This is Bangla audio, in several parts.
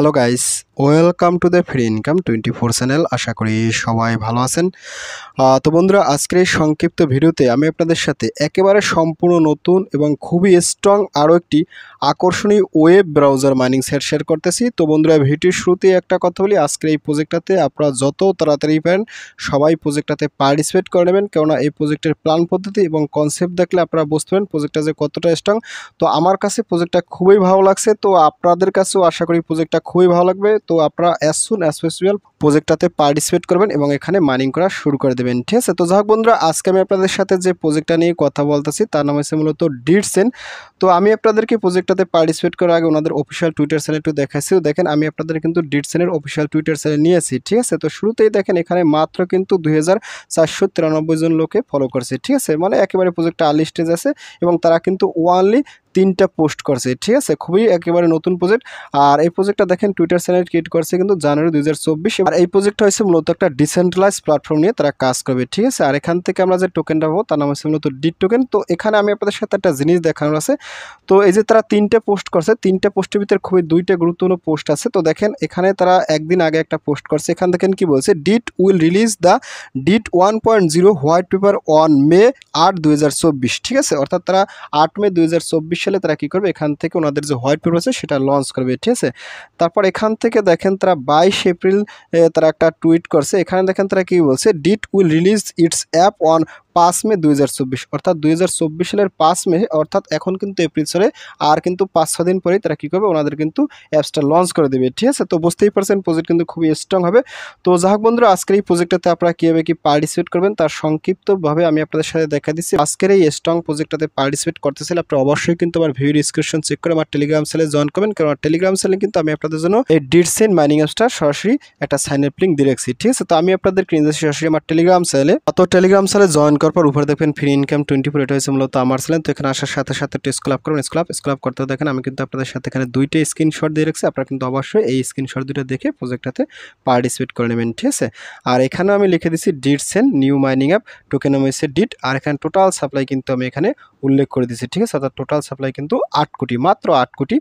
hello guys welcome to the free income twenty four channel আশা করি সবাই ভালো আছেন তো বন্ধুরা আজকের এই সংক্ষিপ্ত ভিডিওতে আমি আপনাদের সাথে একেবারে সম্পূর্ণ নতুন এবং খুবই স্ট্রং আরও একটি আকর্ষণীয় web browser mining set share করতেছি তো বন্ধুরা ভিডিওর শুরুতে একটা কথা বলি আজকের এই প্রোজেক্টটাতে আপনারা যত তাড়াতাড়ি পারেন সবাই প্রজেক্টটাতে পার্টিসিপেট করে নেবেন কেননা এই প্রজেক্টের প্ল্যান পদ্ধতি এবং কনসেপ্ট দেখলে আপনারা বুঝতে পারেন প্রজেক্টটা যে কতটা স্ট্রং তো আমার কাছে প্রোজেক্টটা খুবই ভালো লাগছে তো আপনাদের কাছেও আশা করি প্রোজেক্টটা खूब भाव लगे तो अपना एज सून एज पसिबल প্রজেক্টটাতে পার্টিসিপেট করবেন এবং এখানে মাইনিং করা শুরু করে দেবেন ঠিক আছে তো যাই বন্ধুরা আজকে আমি আপনাদের সাথে যে প্রজেক্টটা নিয়ে কথা বলতেছি তার নাম হচ্ছে মূলত ডিটসেন তো আমি আপনাদেরকে প্রজেক্টটাতে পার্টিসিপেট করার আগে ওনাদের অফিসিয়াল টুইটার চ্যানেল একটু দেখাচ্ছি দেখেন আমি আপনাদের কিন্তু ডিটসেনের অফিসিয়াল টুইটার চ্যানেল নিয়েছি ঠিক আছে তো শুরুতেই দেখেন এখানে মাত্র কিন্তু দুই জন লোকে ফলো করছে ঠিক আছে মানে একেবারে প্রজেক্টটা আর্লি স্টেজ আছে এবং তারা কিন্তু ওয়ানলি তিনটা পোস্ট করছে ঠিক আছে খুবই একেবারে নতুন প্রজেক্ট আর এই প্রজেক্টটা দেখেন টুইটার চ্যানেল ক্রিয়েট করছে কিন্তু জানুয়ারি দুই আর এই প্রজেক্টটা হয়েছে মূলত একটা ডিসেন্ট্রালাইজ প্ল্যাটফর্ম নিয়ে তারা কাজ করবে ঠিক আছে আর এখান থেকে আমরা যে টোকেনটা পাবো তার নাম হচ্ছে মূলত ডিট টোকেন তো এখানে আমি আপনাদের সাথে একটা জিনিস দেখানোর আছে তো এই যে তারা তিনটে পোস্ট করছে তিনটে পোস্টের ভিতরে খুবই দুইটা গুরুত্বপূর্ণ পোস্ট আছে তো দেখেন এখানে তারা একদিন আগে একটা পোস্ট করছে এখান থেকে কি বলছে ডিট উইল রিলিজ দ্য ডিট one point zero white paper on May আট দুই ঠিক আছে অর্থাৎ তারা আট মে দুই সালে তারা কী করবে এখান থেকে ওনাদের যে হোয়াইট পেপার আছে সেটা লঞ্চ করবে ঠিক আছে তারপর এখান থেকে দেখেন তারা বাইশ এপ্রিল তারা একটা টুইট করছে এখানে দেখেন তারা কি বলছে ডিট will release its app on পাঁচ মে দুই হাজার চব্বিশ অর্থাৎ দুই হাজার চব্বিশ সালের পাঁচ মে অর্থাৎ এখন কিন্তু এপ্রিল সালে আর কিন্তু পাঁচ ছ দিন পরেই তারা কী করবে ওনাদের কিন্তু অ্যাপসটা লঞ্চ করে দেবে ঠিক আছে তো বুঝতেই পারছেন প্রজেক্ট কিন্তু খুবই স্ট্রং হবে তো যা হোক বন্ধুরা আজকের এই প্রজেক্টটাতে আপনারা কীভাবে কি পার্টিসিপেট করবেন তার সংক্ষিপ্তভাবে আমি আপনাদের সাথে দেখা দিচ্ছি আজকের এই স্ট্রং প্রজেক্টটাতে পার্টিসিপেট করতে চাইলে আপনারা অবশ্যই কিন্তু আমার ভিউ ডিসক্রিপশন চেক করে আমার টেলিগ্রাম সেলে জয়েন করবেন কারণ আমার টেলিগ্রাম সেলে কিন্তু আমি আপনাদের জন্য এই ডিটসেন মাইনিং অ্যাপসটা সরাসরি একটা সাইন আপ লিঙ্ক দিয়ে রাখছি ঠিক আছে তো আমি আপনাদের কিনে সরাসরি আমার টেলিগ্রাম সেলে অত টেলিগ্রাম সেলে জয়েন যাওয়ার পর উপরে দেখবেন ফ্রি ইনকাম টোয়েন্টি ফোর এটা হয়েছে মূলত আমার ছিলেন তো এখানে আসার সাথে সাথে একটু স্কুল আপ করুন স্কুল আপ স্কুল আপ করতে দেখেন আমি কিন্তু আপনাদের সাথে এখানে দুইটা স্ক্রিনশট দিয়ে রেখেছি আপনারা কিন্তু অবশ্যই এই স্ক্রিনশট দুটো দেখে প্রজেক্টটাতে পার্টিসিপেট করে নেবেন ঠিক আছে আর এখানেও আমি লিখে দিচ্ছি সেন নিউ মাইনিং অ্যাপ টোকেন হয়েছে ডিট আর এখানে টোটাল সাপ্লাই কিন্তু আমি এখানে উল্লেখ করে দিচ্ছি ঠিক আছে অর্থাৎ টোটাল সাপ্লাই কিন্তু আট কোটি মাত্র আট কোটি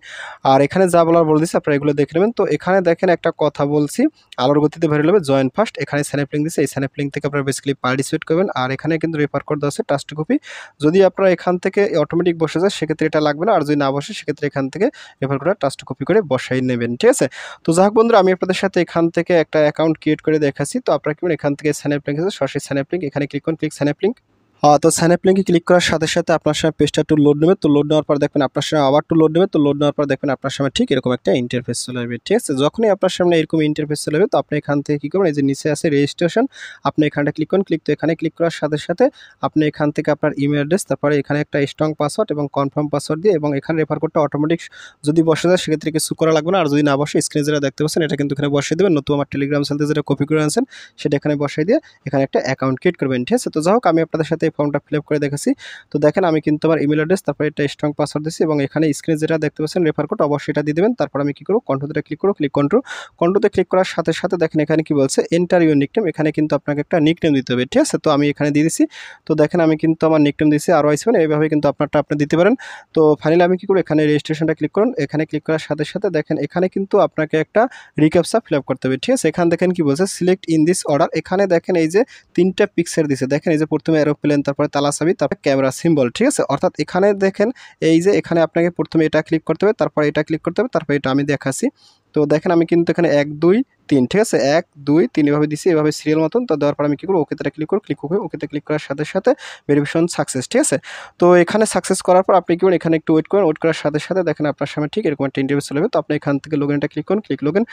আর এখানে যা বলার বলে দিচ্ছি আপনারা এগুলো দেখে নেবেন তো এখানে দেখেন একটা কথা বলছি আলোর গতিতে ভেরিয়ে নেবে জয়েন ফার্স্ট এখানে স্যানেপ লিঙ্ক দিচ্ছে এই স্যানেপ লিঙ্ক থেকে আপনারা বেসিক্যালি পার্টিসিপেট করবেন আর এখানে কিন্তু কিন্তু রেফার করে দেওয়া আছে টাস্ট কপি যদি আপনারা এখান থেকে অটোমেটিক বসে যায় সেক্ষেত্রে এটা লাগবে না আর যদি না বসে সেক্ষেত্রে এখান থেকে রেফার করে টাস্ট কপি করে বসাই নেবেন ঠিক আছে তো যাই হোক বন্ধুরা আমি আপনাদের সাথে এখান থেকে একটা অ্যাকাউন্ট ক্রিয়েট করে দেখাচ্ছি তো আপনারা কি এখান থেকে স্যানেপ লিঙ্ক আছে সরাসরি স্যানেপ লিঙ্ক এখানে ক্লিক করুন ক্লিক স্যানেপ লিঙ্ক হ্যাঁ, তো সাইন আপ লিঙ্কে ক্লিক করার সাথে সাথে আপনার সামনে পেজটা একটু লোড নেবে তো লোড নেওয়ার পর দেখবেন আপনার সামনে আবার একটু লোড নেবে তো লোড নেওয়ার পর দেখবেন আপনার সামনে ঠিক এরকম একটা ইন্টারফেস চলে আসবে ঠিক আছে যখনই আপনার সামনে এরকম ইন্টারফেস চলে তো আপনি এখান থেকে কী করবেন এই যে নিচে আছে রেজিস্ট্রেশন আপনি এখানটা ক্লিক করুন ক্লিক তো এখানে ক্লিক করার সাথে সাথে আপনি এখান থেকে আপনার ইমেল অ্যাড্রেস তারপরে এখানে একটা স্ট্রং পাসওয়ার্ড এবং কনফার্ম পাসওয়ার্ড দিয়ে এবং এখানে রেফার করতে অটোমেটিক যদি বসে যায় সেক্ষেত্রে কিছু করা লাগবে না আর যদি না বসে স্ক্রিনে যারা দেখতে পাচ্ছেন এটা কিন্তু এখানে বসিয়ে দেবেন নতুন আমার টেলিগ্রাম সেলতে যেটা কপি করে আনছেন সেটা এখানে বসিয়ে দিয়ে এখানে একটা অ্যাকাউন্ট ক্রিয়েট করবেন ঠিক আছে তো যাই হোক আমি আপনাদের সাথে এই ফর্মটা ফিল করে দেখেছি তো দেখেন আমি কিন্তু আমার ইমেল অ্যাড্রেস তারপরে এটা স্ট্রং পাসওয়ার্ড দিচ্ছি এবং এখানে স্ক্রিনে যেটা দেখতে পাচ্ছেন রেফার কোড অবশ্যই এটা দিয়ে দেবেন তারপর আমি কী করবো কন্ট্রোতে ক্লিক করব ক্লিক কন্ট্রো কন্ট্রোতে ক্লিক করার সাথে সাথে দেখেন এখানে কি বলছে এন্টার ইউর নিকনেম এখানে কিন্তু আপনাকে একটা নিকনেম দিতে হবে ঠিক আছে তো আমি এখানে দিয়ে দিচ্ছি তো দেখেন আমি কিন্তু আমার নিকনেম আর ওয়াইস আইসবেন এইভাবে কিন্তু আপনারটা আপনি দিতে পারেন তো ফাইনালি আমি কী করব এখানে রেজিস্ট্রেশনটা ক্লিক করুন এখানে ক্লিক করার সাথে সাথে দেখেন এখানে কিন্তু আপনাকে একটা রিক্যাপসা ফিল আপ করতে হবে ঠিক আছে এখানে দেখেন কি বলছে সিলেক্ট ইন দিস অর্ডার এখানে দেখেন এই যে তিনটা পিকচার দিছে দেখেন এই যে প্রথমে এরোপ্লেন দেন তারপরে তালা সাবি তারপরে ক্যামেরা সিম্বল ঠিক আছে অর্থাৎ এখানে দেখেন এই যে এখানে আপনাকে প্রথমে এটা ক্লিক করতে হবে তারপরে এটা ক্লিক করতে হবে তারপরে এটা আমি দেখাচ্ছি তো দেখেন আমি কিন্তু এখানে এক দুই তিন ঠিক আছে এক দুই তিন এভাবে দিছি এভাবে সিরিয়াল মতন তো দেওয়ার পর আমি কী করবো ওকেতে ক্লিক করবো ক্লিক করবো ওকেতে ক্লিক করার সাথে সাথে ভেরিফিকেশন সাকসেস ঠিক আছে তো এখানে সাকসেস করার পর আপনি কি করেন এখানে একটু ওয়েট করেন ওয়েট করার সাথে সাথে দেখেন আপনার সামনে ঠিক এরকম একটা ইন্টারভিউ চলে তো আপনি এখান থেকে লগিনটা ক্লিক করুন ক্লিক লগিন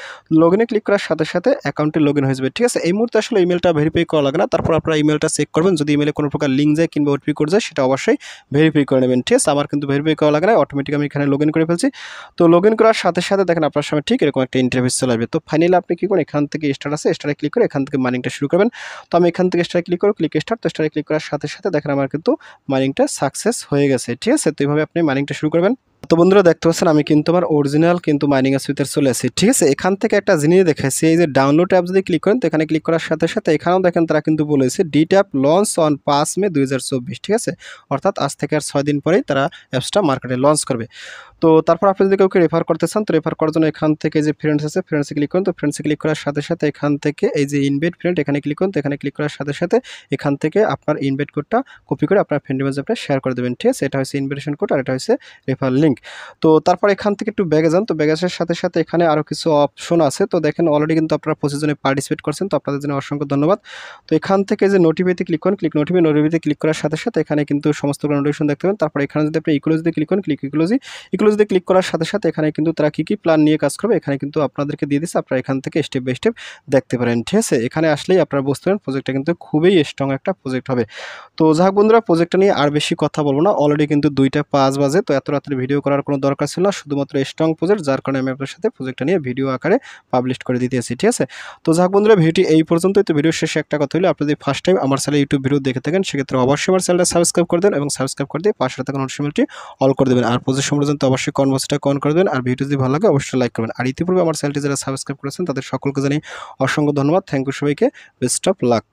লগিনে ক্লিক করার সাথে সাথে অ্যাকাউন্টে লগিন হয়ে যাবে ঠিক আছে এই মুহূর্তে আসলে ইমেলটা ভেরিফাই করা লাগে না তারপর আপনারা ইমেলটা চেক করবেন যদি ইমেলে কোনো প্রকার লিঙ্ক যায় কিংবা ওটিপি কোড যায় সেটা অবশ্যই ভেরিফাই করে নেবেন ঠিক আছে আমার কিন্তু ভেরিফাই করা লাগে না অটোমেটিক আমি এখানে লগিন করে ফেলছি তো ইন করার সাথে সাথে দেখেন আপনার সামনে ঠিক এরকম একটা ইন্টারভিউ চলে তো ফাইনালি আপনি কি করুন এখান থেকে স্টার আছে স্টারে ক্লিক করে এখান থেকে মাইনিংটা শুরু করবেন তো আমি এখান থেকে স্টারে ক্লিক করো ক্লিক স্টার তো স্টারে ক্লিক করার সাথে সাথে দেখেন আমার কিন্তু মাইনিংটা সাকসেস হয়ে গেছে ঠিক আছে তো এইভাবে আপনি মাইনিংটা শুরু করবেন তো বন্ধুরা দেখতে পাচ্ছেন আমি কিন্তু আমার অরিজিনাল কিন্তু মাইনিং অ্যাপস ভিতরে চলে আসি ঠিক আছে এখান থেকে একটা জিনিস দেখেছি এই যে ডাউনলোড অ্যাপ যদি ক্লিক করেন তো এখানে ক্লিক করার সাথে সাথে এখানেও দেখেন তারা কিন্তু বলেছে ডি ট্যাপ লঞ্চ অন পাঁচ মে দুই ঠিক আছে অর্থাৎ আজ থেকে আর ছয় দিন পরেই তারা অ্যাপসটা মার্কেটে লঞ্চ করবে তো তারপর আপনি যদি কাউকে রেফার করতে চান তো রেফার করার জন্য এখান থেকে যে ফ্রেন্ডস আছে ফ্রেন্ডসে ক্লিক করুন তো ফ্রেন্ডসে ক্লিক করার সাথে সাথে এখান থেকে এই যে ইনভেট ফ্রেন্ড এখানে ক্লিক করুন তো এখানে ক্লিক করার সাথে সাথে এখান থেকে আপনার ইনভেট কোডটা কপি করে আপনার ফ্রেন্ডের মাঝে আপনার শেয়ার করে দেবেন ঠিক আছে এটা হচ্ছে ইনভেটেশন কোড আর এটা হচ্ছে রেফার লিঙ্ক তো তারপর এখান থেকে একটু ব্যাগে যান তো ব্যাগেজের সাথে সাথে এখানে আরও কিছু অপশন আছে তো দেখেন অলরেডি কিন্তু আপনারা পঁচিশ জনে পার্টিসিপেট করছেন তো আপনাদের জন্য অসংখ্য ধন্যবাদ তো এখান থেকে যে নোটিফিতে ক্লিক করেন ক্লিক নোটিফি নোটিফিতে ক্লিক করার সাথে সাথে এখানে কিন্তু সমস্ত নোটিফিকেশন দেখতে পাবেন তারপর এখানে যদি আপনি ইকোলজিতে ক্লিক করেন ক্লিক ইকোলজি ইকোলজিতে ক্লিক করার সাথে সাথে এখানে কিন্তু তারা কী কী প্ল্যান নিয়ে কাজ করবে এখানে কিন্তু আপনাদেরকে দিয়ে দিচ্ছে আপনারা এখান থেকে স্টেপ বাই স্টেপ দেখতে পারেন ঠিক আছে এখানে আসলেই আপনারা বুঝতে পারেন প্রজেক্টটা কিন্তু খুবই স্ট্রং একটা প্রজেক্ট হবে তো যাক বন্ধুরা প্রজেক্টটা নিয়ে আর বেশি কথা বলবো না অলরেডি কিন্তু দুইটা পাঁচ বাজে তো এত রাত্রে ভিডিও ভিডিও করার কোনো দরকার ছিল শুধুমাত্র স্ট্রং প্রজেক্ট যার কারণে আমি আপনার সাথে প্রজেক্টটা নিয়ে ভিডিও আকারে পাবলিশ করে দিতেছি ঠিক আছে তো যাক বন্ধুরা ভিডিওটি এই পর্যন্তই তো ভিডিও শেষে একটা কথা হলো আপনি যদি ফার্স্ট টাইম আমার চ্যানেল ইউটিউব ভিডিও দেখে থাকেন সেক্ষেত্রে অবশ্যই আমার চ্যানেলটা সাবস্ক্রাইব করে দেন এবং সাবস্ক্রাইব করে দিয়ে পাশে থাকা নোটিফিকেশনটি অল করে দেবেন আর প্রজেক্ট সম্পর্কে অবশ্যই কনভার্সটা কন করে দেবেন আর ভিডিও যদি ভালো লাগে অবশ্যই লাইক করবেন আর ইতিপূর্বে আমার চ্যানেলটি যারা সাবস্ক্রাইব করেছেন তাদের সকলকে জানিয়ে অসংখ্য ধন্যবাদ থ্যাংক ইউ সবাইকে বেস্ট অফ লাক